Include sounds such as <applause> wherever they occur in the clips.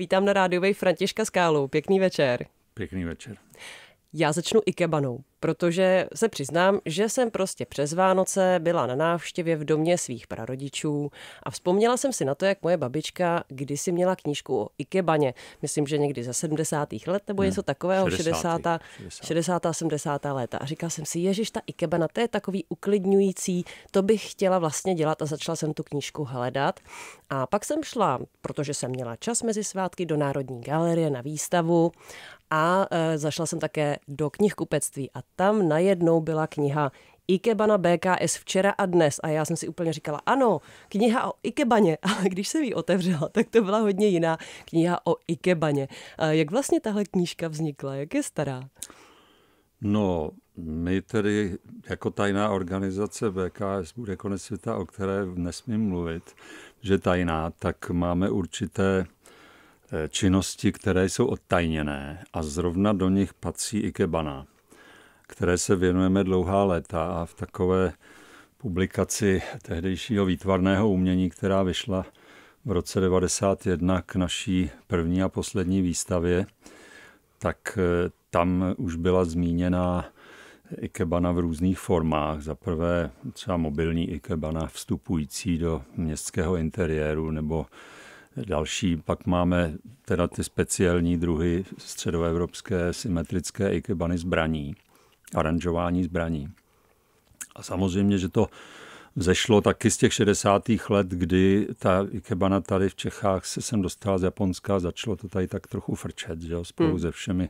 Vítám na rádiovej Františka Skálu. Pěkný večer. Pěkný večer. Já začnu Ikebanou, protože se přiznám, že jsem prostě přes Vánoce byla na návštěvě v domě svých prarodičů a vzpomněla jsem si na to, jak moje babička kdysi měla knížku o Ikebaně. Myslím, že někdy za 70. let nebo něco hmm, takového, 60. 60. 60. 70. léta. A říkala jsem si, ježiš, ta Ikebana, to je takový uklidňující, to bych chtěla vlastně dělat a začala jsem tu knížku hledat. A pak jsem šla, protože jsem měla čas mezi svátky, do Národní galerie na výstavu a e, zašla jsem také do knihkupectví a tam najednou byla kniha Ikebana BKS včera a dnes a já jsem si úplně říkala, ano, kniha o Ikebaně, <laughs> ale když jsem ji otevřela, tak to byla hodně jiná kniha o Ikebaně. E, jak vlastně tahle knížka vznikla, jak je stará? No, my tedy jako tajná organizace BKS bude konec světa, o které nesmím mluvit, že tajná, tak máme určité činnosti, které jsou odtajněné a zrovna do nich patří kebana, které se věnujeme dlouhá léta a v takové publikaci tehdejšího výtvarného umění, která vyšla v roce 91 k naší první a poslední výstavě, tak eh, tam už byla zmíněna ikebana v různých formách. Za prvé třeba mobilní ikebana vstupující do městského interiéru nebo Další pak máme teda ty speciální druhy středoevropské symetrické ikebany zbraní, aranžování zbraní. A samozřejmě, že to vzešlo taky z těch 60. let, kdy ta ikebana tady v Čechách se sem dostala z Japonska a začalo to tady tak trochu frčet, že jo, spolu hmm. se všemi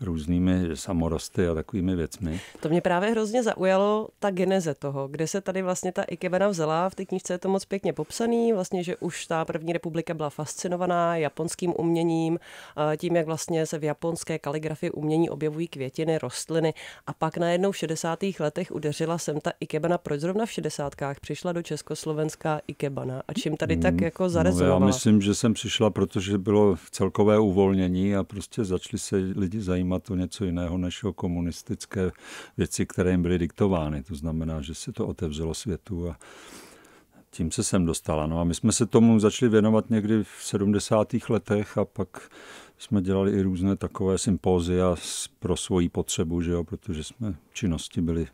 různými samorosty a takovými věcmi. To mě právě hrozně zaujalo ta geneze toho, kde se tady vlastně ta ikebana vzala. V té knižce je to moc pěkně popsaný, vlastně, že už ta první republika byla fascinovaná japonským uměním, tím, jak vlastně se v japonské kaligrafii umění objevují květiny, rostliny a pak najednou v 60. letech udeřila sem ta ikebana, proč zrovna v 60. přišla do Československá ikebana a čím tady tak mm, jako zarezovala? No já myslím, že jsem přišla, protože bylo celkové uvolnění a prostě začali se lidi zajímat o něco jiného než o komunistické věci, které jim byly diktovány. To znamená, že se to otevřelo světu a tím se sem dostala. No a my jsme se tomu začali věnovat někdy v 70. letech a pak jsme dělali i různé takové sympózia pro svoji potřebu, že jo, protože jsme činnosti byly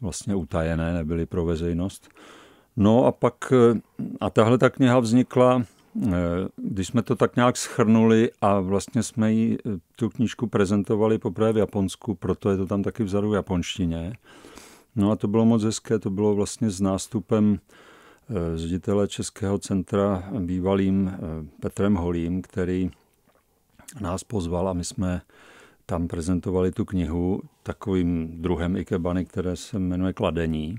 vlastně utajené, nebyly pro veřejnost. No a pak, eh, a tahle ta kniha vznikla Eh, když jsme to tak nějak schrnuli a vlastně jsme jí, eh, tu knížku prezentovali poprvé v Japonsku, proto je to tam taky vzadu v japonštině. No a to bylo moc hezké, to bylo vlastně s nástupem eh, ředitele Českého centra bývalým Petrem Holím, který nás pozval a my jsme tam prezentovali tu knihu takovým druhem ikebany, které se jmenuje Kladení.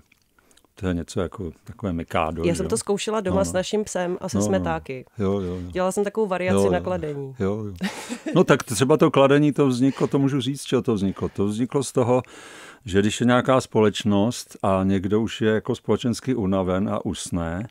To je něco jako takové mikádo. Já jsem to zkoušela doma no, no. s naším psem a se no, smetáky. No. Jo, jo, jo. Dělala jsem takovou variaci jo, jo. na kladení. Jo, jo. <laughs> No tak třeba to kladení, to vzniklo, to můžu říct, čeho to vzniklo. To vzniklo z toho, že když je nějaká společnost a někdo už je jako společensky unaven a usné,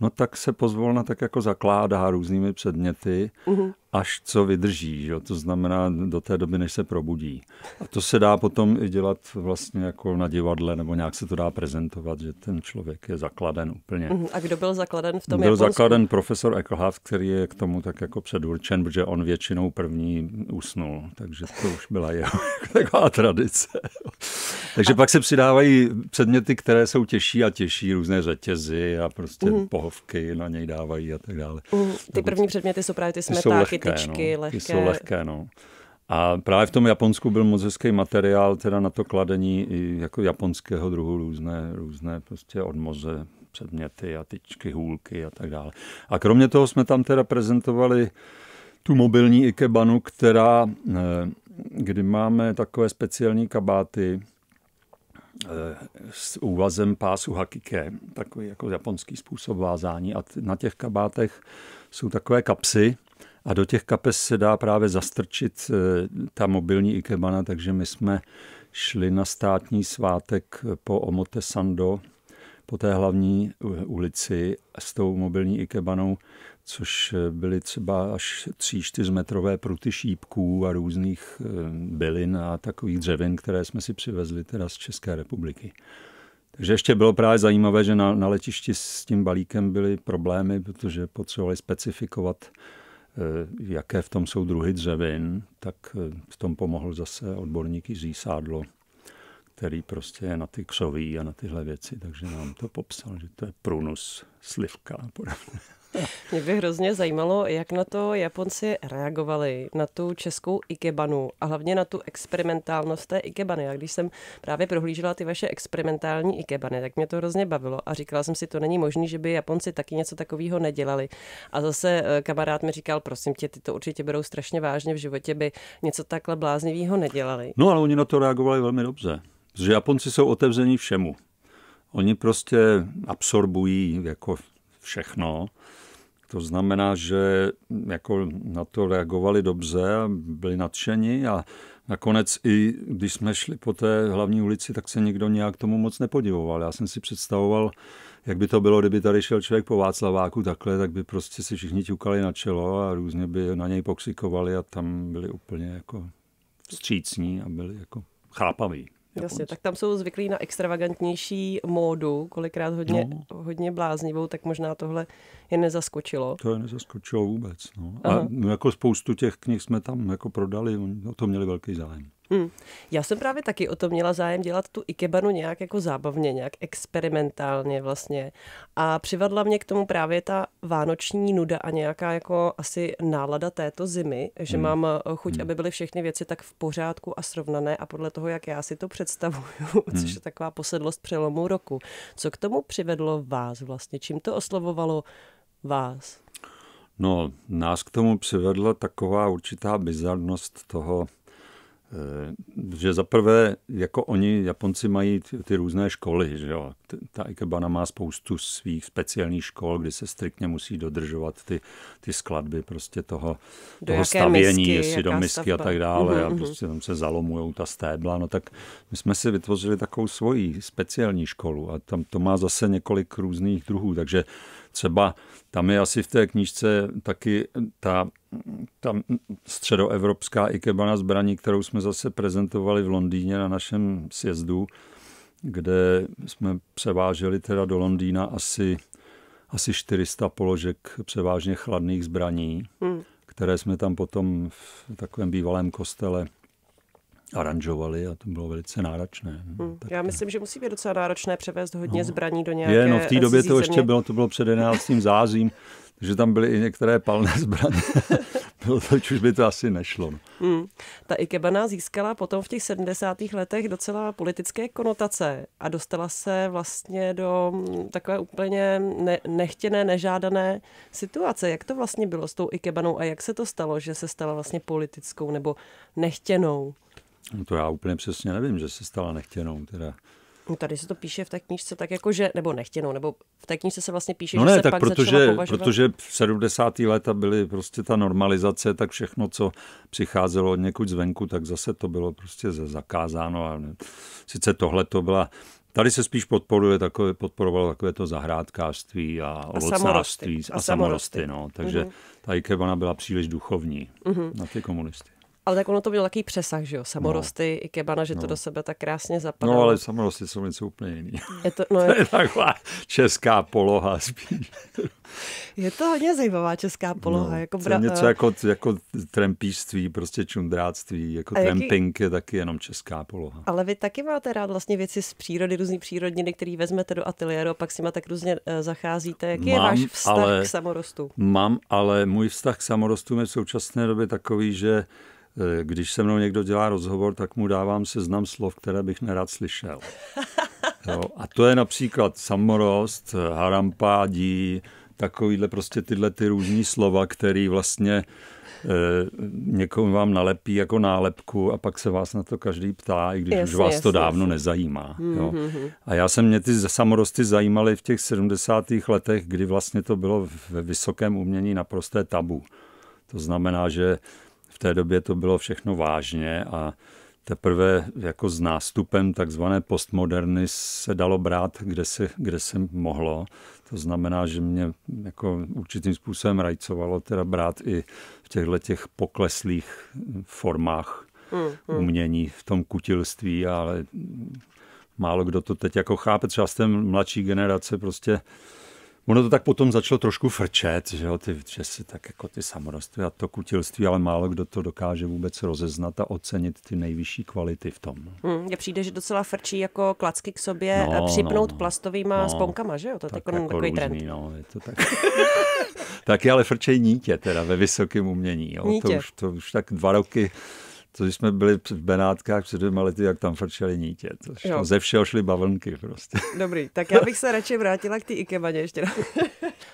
no tak se pozvolna tak jako zakládá různými předměty. Uh-huh až co vydrží, že? to znamená do té doby, než se probudí. A to se dá potom i dělat vlastně jako na divadle, nebo nějak se to dá prezentovat, že ten člověk je zakladen úplně. Mhm, a kdo byl zakladen v tom Byl Japonsku? zakladen profesor Ekelhaft, který je k tomu tak jako předurčen, protože on většinou první usnul, takže to už byla jeho <laughs> jako taková tradice. takže a... pak se přidávají předměty, které jsou těžší a těžší, různé řetězy a prostě mm pohovky na něj dávají a tak dále. Mm, ty první předměty jsou právě ty smetáky, lehké, tyčky, no. lehké. Ty jsou lehké, no. A právě v tom Japonsku byl moc hezký materiál teda na to kladení i jako japonského druhu různé, různé prostě odmoze, předměty a tyčky, hůlky a tak dále. A kromě toho jsme tam teda prezentovali tu mobilní ikebanu, která, eh, kdy máme takové speciální kabáty eh, s úvazem pásu hakike, takový jako japonský způsob vázání a na těch kabátech jsou takové kapsy, a do těch kapes se dá právě zastrčit eh, ta mobilní ikebana, takže my jsme šli na státní svátek po Omote Sando, po té hlavní eh, ulici s tou mobilní ikebanou, což eh, byly třeba až 3-4 metrové pruty šípků a různých bylin a takových dřevin, které jsme si přivezli teda z České republiky. Takže ještě bylo právě zajímavé, že na, na letišti s tím balíkem byly problémy, protože potřebovali specifikovat Eh, jaké v tom jsou druhy dřevin, tak eh, v tom pomohl zase odborník Jiří Sádlo, který prostě je na ty křoví a na tyhle věci, takže nám to popsal, že to je prunus, slivka a podobně. <laughs> Mě by hrozně zajímalo, jak na to Japonci reagovali, na tu českou ikebanu a hlavně na tu experimentálnost té ikebany. A když jsem právě prohlížela ty vaše experimentální ikebany, tak mě to hrozně bavilo a říkala jsem si, to není možné, že by Japonci taky něco takového nedělali. A zase eh, kamarád mi říkal, prosím tě, ty to určitě berou strašně vážně, v životě by něco takhle bláznivého nedělali. No ale oni na to reagovali velmi dobře. Že Japonci jsou otevření všemu. Oni prostě absorbují jako všechno. To znamená, že jako na to reagovali dobře a byli nadšeni a nakonec i když jsme šli po té hlavní ulici, tak se nikdo nějak tomu moc nepodivoval. Já jsem si představoval, jak by to bylo, kdyby tady šel člověk po Václaváku takhle, tak by prostě si všichni ťukali na čelo a různě by na něj poksikovali a tam byli úplně jako vstřícní a byli jako chápaví. Jasně, tak tam jsou zvyklí na extravagantnější módu, kolikrát hodně, no. hodně bláznivou, tak možná tohle je nezaskočilo. To je nezaskočilo vůbec. No. A no, jako spoustu těch knih jsme tam jako prodali, oni o to měli velký zájem. Hmm. Já jsem právě taky o to měla zájem dělat tu ikebanu nějak jako zábavně, nějak experimentálně vlastně. A přivadla mě k tomu právě ta vánoční nuda a nějaká jako asi nálada této zimy, že hmm. mám eh, chuť, hmm. aby byly všechny věci tak v pořádku a srovnané a podle toho, jak já si to představuju, <laughs> hmm. což je taková posedlost přelomu roku. Co k tomu přivedlo vás vlastně? Čím to oslovovalo vás? No, nás k tomu přivedla taková určitá bizarnost toho Eh, že zaprvé, jako oni, Japonci mají ty, ty různé školy, že jo. Ta Ikebana má spoustu svých speciálních škol, kdy se striktně musí dodržovat ty, ty skladby prostě toho, do toho stavění, misky, jestli do misky stavba. a tak dále. Uhum, a mhm, mhm. prostě tam se zalomujou ta stébla. No tak my jsme si vytvořili takovou svoji speciální školu a tam to má zase několik různých druhů, takže Třeba tam je asi v té knížce taky ta, ta středoevropská ikebana zbraní, kterou jsme zase prezentovali v Londýně na našem sjezdu, kde jsme převáželi teda do Londýna asi, asi 400 položek převážně chladných zbraní, hmm. které jsme tam potom v takovém bývalém kostele aranžovali a to bylo velice náročné. No, hmm. Tak Já myslím, že musí být docela náročné převést hodně no, zbraní do nějaké Je, no v té době to ještě bylo, to bylo před 11. zázím, že tam byly i některé palné zbraně. <laughs> bylo to, už by to asi nešlo. No. Hmm. Ta Ikebana získala potom v těch 70. letech docela politické konotace a dostala se vlastně do hm, takové úplně ne- nechtěné, nežádané situace. Jak to vlastně bylo s tou Ikebanou a jak se to stalo, že se stala vlastně politickou nebo nechtěnou? No to já úplně přesně nevím, že se stala nechtěnou. Teda. No tady se to píše v té knížce tak jako, že, nebo nechtěnou, nebo v té knížce se vlastně píše, no ne, že se tak pak protože, považovat... protože v 70. leta byly prostě ta normalizace, tak všechno, co přicházelo od někud zvenku, tak zase to bylo prostě zakázáno. A sice tohle to byla Tady se spíš podporuje takové, podporovalo takové to zahrádkářství a, a ovocnářství a, a samorosty. No. Takže mm-hmm. ta ikebana byla příliš duchovní mm-hmm. na ty komunisty. Ale tak ono to mělo takový přesah, že jo? No. Samorosty no. i kebana, že no. to do sebe tak krásně zapadá. No ale samorosty jsou něco úplně jiný. Je to, <laughs> no, je... to je taková česká poloha spíš. Je to hodně zajímavá česká no, poloha. No, jako bra... To je něco jako, jako trampíství, prostě čundráctví, jako a jaký... je taky jenom česká poloha. Ale vy taky máte rád vlastně věci z přírody, různý přírodniny, které vezmete do ateliéru a pak si má tak různě eh, zacházíte. Jaký mám, je váš vztah ale, k samorostu? Mám, ale můj vztah k samorostům je v současné době takový, že Eh, když se mnou někdo dělá rozhovor, tak mu dávám seznam slov, které bych nerad slyšel. <laughs> Jo, a to je například samorost, harampádí, takovýhle prostě tyhle ty různý slova, který vlastně eh, někomu vám nalepí jako nálepku a pak se vás na to každý ptá, i když jasně, už vás jasně, to dávno jasně. nezajímá. Jo. Mm-hmm. A já jsem mě ty samorosty zajímaly v těch 70. letech, kdy vlastně to bylo ve vysokém umění naprosté tabu. To znamená, že eh, v té době to bylo všechno vážně a teprve jako s nástupem takzvané postmoderny se dalo brát, kde se, kde se mohlo. To znamená, že mě jako určitým způsobem rajcovalo teda brát i v těchto těch pokleslých formách mm, mm. umění, v tom kutilství, ale málo kdo to teď jako chápe. Třeba z té mladší generace prostě Ono to tak potom začalo trošku frčet, že, jo, ty, že si tak jako ty samorosty a to kutilství, ale málo kdo to dokáže vůbec rozeznat a ocenit ty nejvyšší kvality v tom. Hmm, přijde, že docela frčí jako klacky k sobě no, eh, no připnout no, no. plastovýma no, sponkama, že jo? To je tak jako takový různý, trend. No, je to tak. <laughs> Taky ale frčej nítě teda ve vysokém umění. Jo? Nítě. To, už, to už tak dva roky když jsme byli v Benátkách před dvěma lety, jak tam frčeli nítě. To šlo, ze všeho šly bavlnky prostě. Dobrý, tak <laughs> já bych se radši vrátila k té ikebaně ještě. <laughs>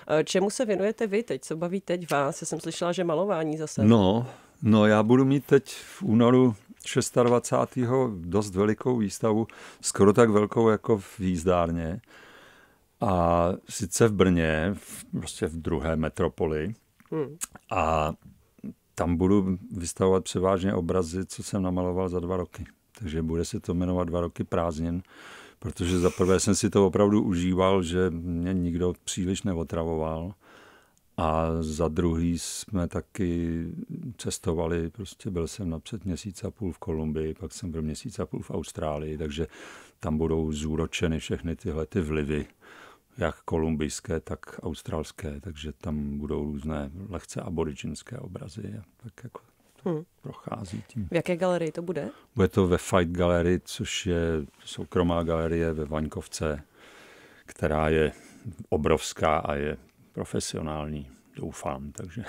Eh, čemu se věnujete vy teď? Co baví teď vás? Já jsem slyšela, že malování zase. No, no já budu mít teď v únoru 26. dost velikou výstavu, skoro tak velkou jako v výzdárně. A sice v Brně, v, prostě v druhé metropoli. Hmm. A tam budu vystavovat převážně obrazy, co jsem namaloval za dva roky. Takže bude se to jmenovat dva roky prázdnin, protože za prvé jsem si to opravdu užíval, že mě nikdo příliš neotravoval. A za druhý jsme taky cestovali, prostě byl jsem napřed měsíc a půl v Kolumbii, pak jsem byl měsíc a půl v Austrálii, takže tam budou zúročeny všechny tyhle ty vlivy jak kolumbijské, tak australské, takže tam budou různé lehce aboriginské obrazy. Tak jako hmm. prochází tím. V jaké galerii to bude? Bude to ve Fight Gallery, což je soukromá galerie ve Vaňkovce, která je obrovská a je profesionální, doufám, takže...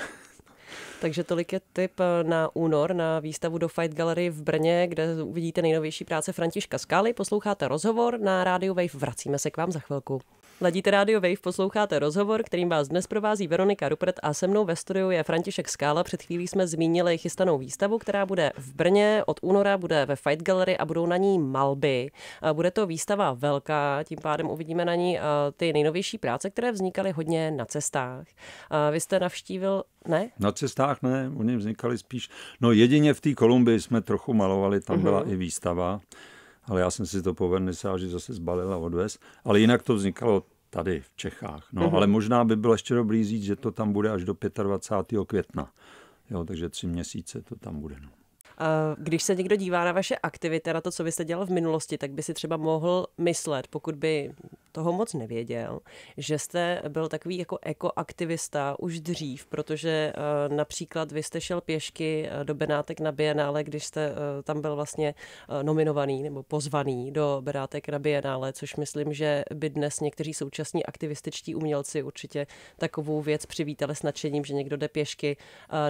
Takže tolik je tip eh, na únor na výstavu do Fight Gallery v Brně, kde uvidíte nejnovější práce Františka Skály. Posloucháte rozhovor na rádiu Wave. Vracíme se k vám za chvilku. Ladíte rádio Wave, posloucháte rozhovor, kterým vás dnes provází Veronika Rupert a se mnou ve studiu je František Skála. Před chvílí jsme zmínili chystanou výstavu, která bude v Brně od února, bude ve Fight Gallery a budou na ní malby. Bude to výstava velká, tím pádem uvidíme na ní ty nejnovější práce, které vznikaly hodně na cestách. Vy jste navštívil ne? Na cestách ne, oni vznikaly spíš. No jedině v té Kolumbii jsme trochu malovali, tam uh-huh. byla mhm. i výstava ale já jsem si to po vernisáži zase zbalil a odvez. Ale jinak to vznikalo tady v Čechách. No, mm-hmm. ale možná by bylo ještě dobrý říct, že to tam bude až do 25. května. Jo, takže tři měsíce to tam bude. No. Když se někdo dívá na vaše aktivity, na to, co vy jste dělal v minulosti, tak by si třeba mohl myslet, pokud by toho moc nevěděl, že jste byl takový jako ekoaktivista už dřív, protože eh, například vy jste šel pěšky eh, do Benátek na Bienále, když jste eh, tam byl vlastně nominovaný nebo pozvaný do Benátek na Bienále, což myslím, že by dnes někteří současní aktivističtí umělci určitě takovou věc přivítali s nadšením, že někdo jde pěšky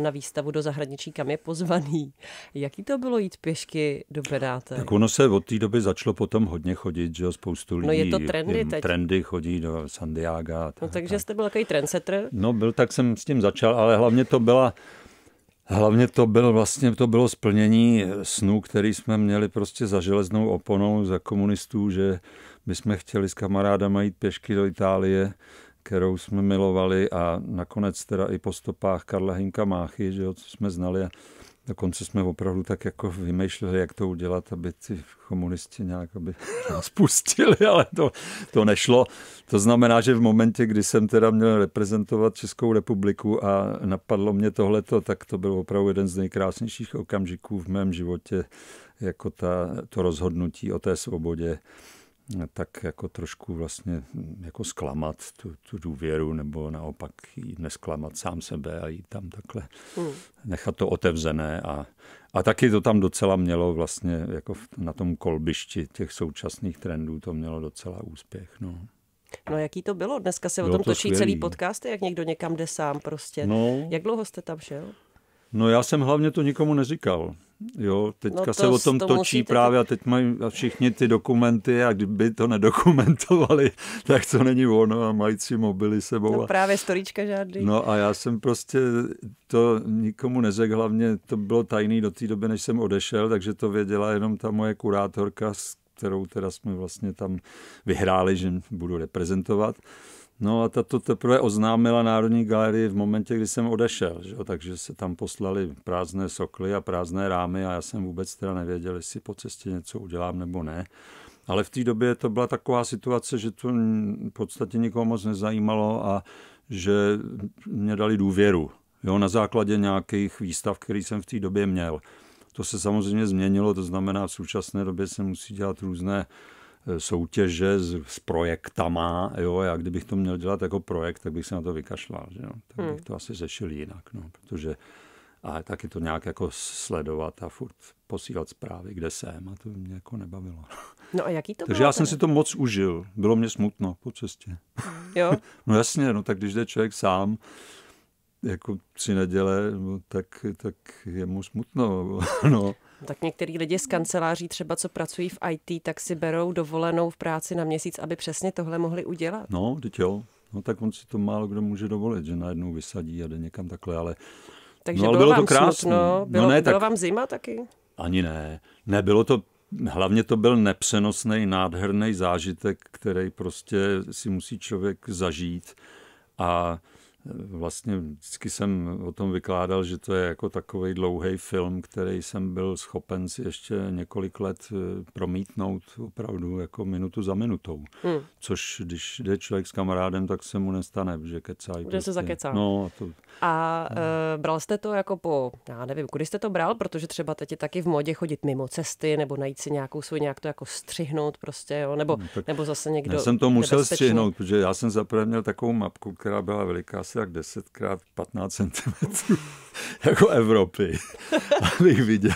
na výstavu do zahraničí, kam je pozvaný. Jaký to bylo jít pěšky do Benátek? Tak ono se od té doby začalo potom hodně chodit, že jo, spoustu lidí. No je to trendy, teď. trendy, chodí do Santiago. No, tak, no, takže tak. jste byl takový trendsetter? No byl, tak jsem s tím začal, ale hlavně to byla Hlavně to bylo vlastně to bylo splnění snů, který jsme měli prostě za železnou oponou za komunistů, že my jsme chtěli s kamarádama jít pěšky do Itálie, kterou jsme milovali a nakonec teda i po stopách Karla Hinka Máchy, že jo, co jsme znali a Dokonce jsme opravdu tak jako vymýšleli, jak to udělat, aby ty komunisti nějak aby <laughs> nás pustili, ale to, to nešlo. To znamená, že v momentě, kdy jsem teda měl reprezentovat Českou republiku a napadlo mě tohleto, tak to byl opravdu jeden z nejkrásnějších okamžiků v mém životě, jako ta, to rozhodnutí o té svobodě tak jako trošku vlastně hm, jako zklamat tu, tu důvěru nebo naopak ji nesklamat sám sebe a jít tam takhle mm. nechat to otevřené a, a taky to tam docela mělo vlastně jako na tom kolbišti těch současných trendů to mělo docela úspěch. No. No jaký to bylo? Dneska se bylo o tom to točí skvělý. celý podcast, jak někdo někam jde sám prostě. No, jak dlouho jste tam šel? No já jsem hlavně to nikomu neříkal. Jo, teďka no to, se o tom to točí musíte... právě a teď mají všichni ty dokumenty a kdyby to nedokumentovali, <laughs> tak to není ono a mají si mobily sebou. No právě storička žádný. No a já jsem prostě to nikomu neřekl, hlavně to bylo tajný do té doby, než jsem odešel, takže to věděla jenom ta moje kurátorka, s kterou teda jsme vlastně tam vyhráli, že budu reprezentovat. No a ta to teprve oznámila Národní galerii v momentě, kdy jsem odešel, že takže se tam poslali prázdné sokly a prázdné rámy a já jsem vůbec teda nevěděl, jestli po cestě něco udělám nebo ne. Ale v té době to byla taková situace, že to v podstatě nikoho moc nezajímalo a že mě dali důvěru jo? na základě nějakých výstav, který jsem v té době měl. To se samozřejmě změnilo, to znamená v současné době se musí dělat různé soutěže s, s projektama, jo, já kdybych to měl dělat jako projekt, tak bych se na to vykašlal, že jo, tak hmm. bych to asi řešil jinak, no, protože a taky to nějak jako sledovat a furt posílat zprávy, kde jsem a to mě jako nebavilo. No a jaký to Takže bylo já jsem si to moc užil, bylo mě smutno po cestě. Jo? <laughs> no jasně, no tak když jde člověk sám, jako tři neděle, no, tak, tak je mu smutno. <laughs> no. Tak některý lidi z kanceláří třeba, co pracují v IT, tak si berou dovolenou v práci na měsíc, aby přesně tohle mohli udělat. No, teď jo. No tak on si to málo kdo může dovolit, že najednou vysadí a jde někam takhle, ale... Takže no, ale bylo, bylo to krásné. Smutno, bylo, no, ne, bylo tak... vám zima taky? Ani ne. Nebylo to hlavně to byl nepřenosný, nádherný zážitek, který prostě si musí člověk zažít. A Vlastně vždycky jsem o tom vykládal, že to je jako takový dlouhý film, který jsem byl schopen si ještě několik let eh, promítnout opravdu jako minutu za minutou. Hmm. Což když jde člověk s kamarádem, tak se mu nestane, že kecá. Bude prostě. se zakecá. No, a to, a no. e, bral jste to jako po, já nevím, kudy jste to bral, protože třeba teď je taky v modě chodit mimo cesty nebo najít si nějakou svůj, nějak to jako střihnout prostě, jo? Nebo, no, nebo zase někdo. Já jsem to musel střihnout, protože já jsem zaprvé měl takovou mapku, která byla veliká, tak 10 x 15 cm jako Evropy, <laughs> abych viděl,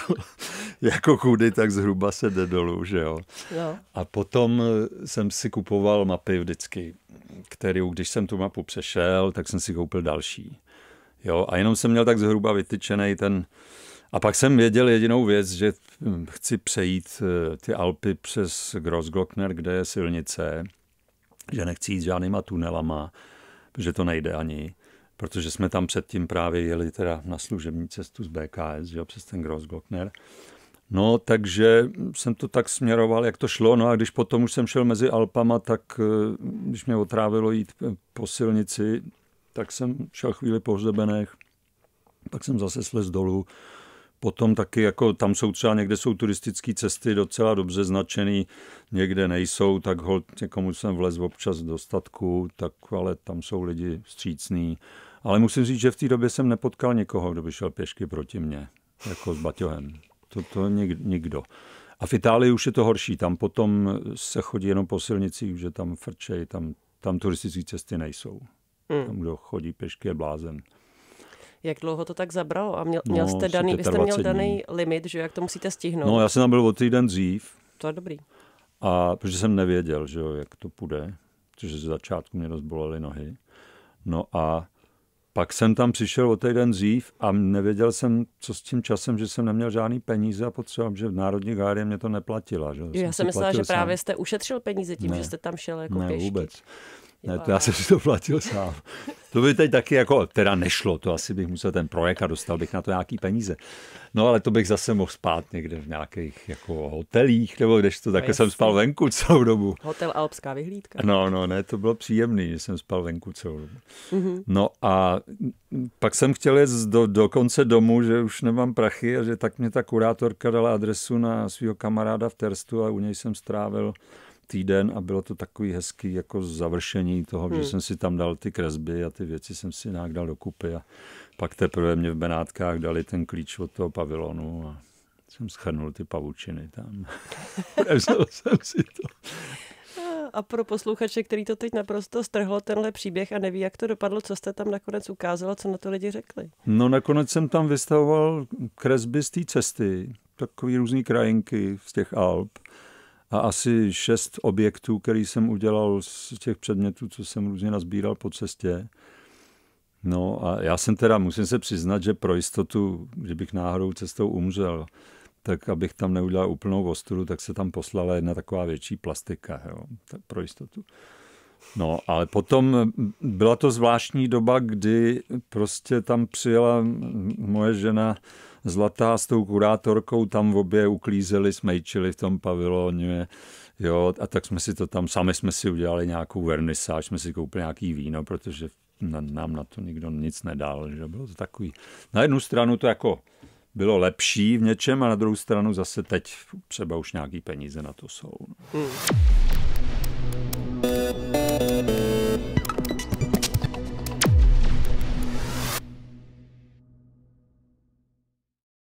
jako kudy, tak zhruba se jde dolů, že jo. No. A potom jsem si kupoval mapy vždycky, kterou, když jsem tu mapu přešel, tak jsem si koupil další. Jo, a jenom jsem měl tak zhruba vytyčený ten, a pak jsem věděl jedinou věc, že chci přejít eh, ty Alpy přes Grossglockner, kde je silnice, že nechci jít žádnýma tunelama, že to nejde ani, protože jsme tam předtím právě jeli teda na služební cestu z BKS, že jo, přes ten Grossglockner. No, takže jsem to tak směroval, jak to šlo. No a když potom už jsem šel mezi Alpama, tak eh, když mě otrávilo jít eh, po silnici, tak jsem šel chvíli po hřebenech, pak jsem zase slez dolů Potom taky, jako tam jsou třeba někde jsou turistické cesty docela dobře značený, někde nejsou, tak hold někomu jako jsem vlez občas do statku, tak ale tam jsou lidi vstřícný. Ale musím říct, že v té době jsem nepotkal někoho, kdo by šel pěšky proti mě, jako s Baťohem. To, to nik, nikdo. A v Itálii už je to horší, tam potom se chodí jenom po silnicích, že tam frčej, tam, tam turistické cesty nejsou. Hmm. Tam, kdo chodí pěšky, je blázen. Jak dlouho to tak zabralo? A měl, no, měl jste no, daný, vy jste měl daný limit, že jak to musíte stihnout? No, já jsem tam byl o týden dřív. To je dobrý. A protože jsem nevěděl, že jo, jak to půjde, protože ze začátku mě rozbolely nohy. No a pak jsem tam přišel o týden dřív a nevěděl jsem, co s tím časem, že jsem neměl žádný peníze a potřeboval, že v Národní gárie mě to neplatila. Že? Já jsem myslela, že sám. právě jste ušetřil peníze tím, ne, že jste tam šel jako ne, pěšky. vůbec. Ne, to já jsem si to platil sám. <laughs> To by teď taky jako, teda nešlo, to asi bych musel ten projekt a dostal bych na to nějaký peníze. No ale to bych zase mohl spát někde v nějakých jako hotelích, nebo když to takhle jsem spal venku celou dobu. Hotel Alpská vyhlídka. No, no, ne, to bylo příjemný, že jsem spal venku celou dobu. Mm-hmm. No a pak jsem chtěl jít do, do konce domu, že už nemám prachy a že tak mě ta kurátorka dala adresu na svého kamaráda v Terstu a u něj jsem strávil týden a bylo to takový hezký jako završení toho, hmm. že jsem si tam dal ty kresby a ty věci jsem si nějak dal dokupy a pak teprve mě v Benátkách dali ten klíč od toho pavilonu a jsem schrnul ty pavučiny tam. Převzal <laughs> jsem si to. A pro posluchače, který to teď naprosto strhlo, tenhle příběh a neví, jak to dopadlo, co jste tam nakonec ukázalo, co na to lidi řekli? No nakonec jsem tam vystavoval kresby z té cesty, takové různé krajinky z těch Alp a asi šest objektů, který jsem udělal z těch předmětů, co jsem různě nazbíral po cestě. No a já jsem teda, musím se přiznat, že pro jistotu, že bych náhodou cestou umřel, tak abych tam neudělal úplnou ostudu, tak se tam poslala jedna taková větší plastika, jo, tak pro jistotu. No, ale potom byla to zvláštní doba, kdy prostě tam přijela moje žena Zlatá s tou kurátorkou tam v obě uklízeli, smejčili v tom paviloně. Jo, a tak jsme si to tam, sami jsme si udělali nějakou vernisáž, jsme si koupili nějaký víno, protože na, nám na to nikdo nic nedal, že bylo to takový. Na jednu stranu to jako bylo lepší v něčem a na druhou stranu zase teď třeba už nějaký peníze na to jsou. No. Hmm.